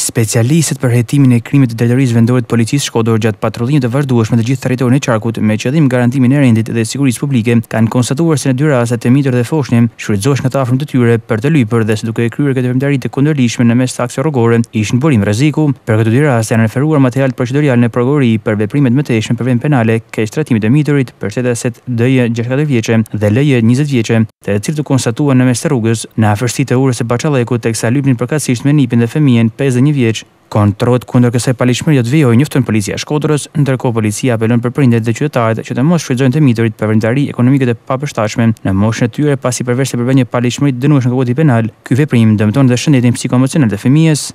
Specialistët për hetimin e krimit të drejtorisë vendore të policisë Shkodër gjatë patrullimit të vazhdueshëm të gjithë territorin e qarkut me qëllim garantimin e rendit dhe sigurisë publike kanë konstatuar se në dy raste të mitur dhe foshnim shfrytëzohesh nga afërm të tyre për të lypur dhe së duke kryer këtë veprimtari të kundërshtueshme në mes taksë rrogore ishin në burim rreziku për këto dy raste janë referuar material procedural në prokurori për veprimet më të tjeshme për veprim penale ke shtratimit të miturit për çetaset DJ 64 vjeçë dhe LJ 20 vjeçë të cilët u konstatuan në mes të rrugës në afërsi të urës së Baçallëkut teksa lypnin përkatësisht me nipin dhe fëmijën 5 21 vjeq, kontrot kundër kësaj palishmëri do të vijojë njëftën policia e Shkodrës, ndërkohë policia apelon për prindet dhe qytetarët që të mos shfrytëzojnë të miturit për vendari ekonomike të papërshtatshme në moshën e tyre pasi përveç se përbën një palishmëri dënueshme nga kodi penal, ky veprim dëmton dhe shëndetin psikoemocional të fëmijës.